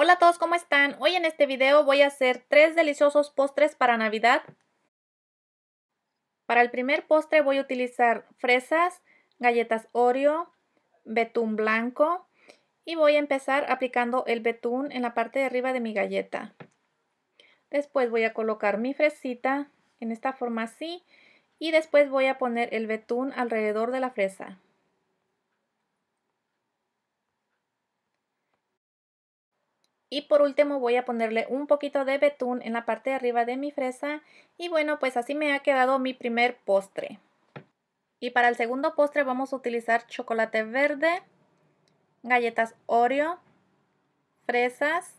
Hola a todos, ¿cómo están? Hoy en este video voy a hacer tres deliciosos postres para Navidad. Para el primer postre voy a utilizar fresas, galletas Oreo, betún blanco y voy a empezar aplicando el betún en la parte de arriba de mi galleta. Después voy a colocar mi fresita en esta forma así y después voy a poner el betún alrededor de la fresa. Y por último voy a ponerle un poquito de betún en la parte de arriba de mi fresa. Y bueno, pues así me ha quedado mi primer postre. Y para el segundo postre vamos a utilizar chocolate verde, galletas Oreo, fresas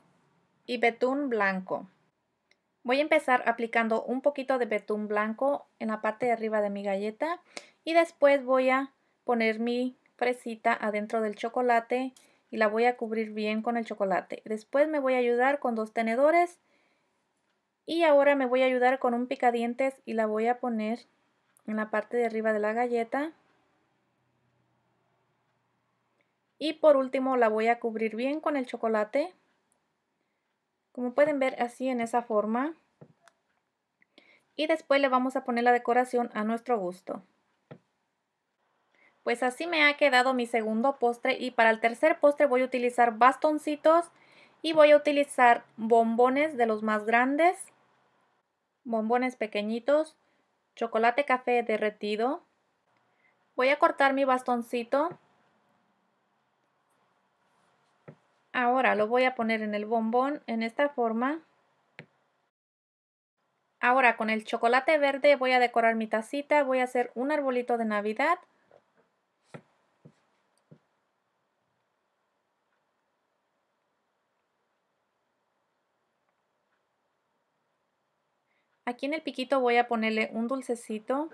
y betún blanco. Voy a empezar aplicando un poquito de betún blanco en la parte de arriba de mi galleta y después voy a poner mi fresita adentro del chocolate y la voy a cubrir bien con el chocolate. Después me voy a ayudar con dos tenedores y ahora me voy a ayudar con un picadientes y la voy a poner en la parte de arriba de la galleta. Y por último la voy a cubrir bien con el chocolate. Como pueden ver así en esa forma. Y después le vamos a poner la decoración a nuestro gusto. Pues así me ha quedado mi segundo postre y para el tercer postre voy a utilizar bastoncitos y voy a utilizar bombones de los más grandes, bombones pequeñitos, chocolate café derretido. Voy a cortar mi bastoncito. Ahora lo voy a poner en el bombón en esta forma. Ahora con el chocolate verde voy a decorar mi tacita, voy a hacer un arbolito de navidad Aquí en el piquito voy a ponerle un dulcecito.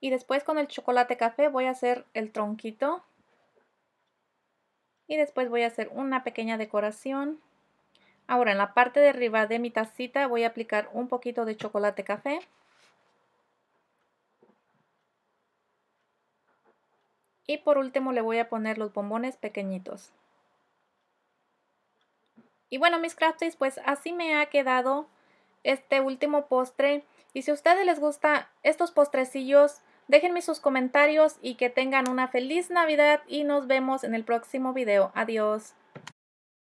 Y después con el chocolate café voy a hacer el tronquito. Y después voy a hacer una pequeña decoración. Ahora en la parte de arriba de mi tacita voy a aplicar un poquito de chocolate café. Y por último le voy a poner los bombones pequeñitos. Y bueno mis crafties, pues así me ha quedado este último postre. Y si a ustedes les gusta estos postrecillos, déjenme sus comentarios y que tengan una feliz Navidad y nos vemos en el próximo video. Adiós.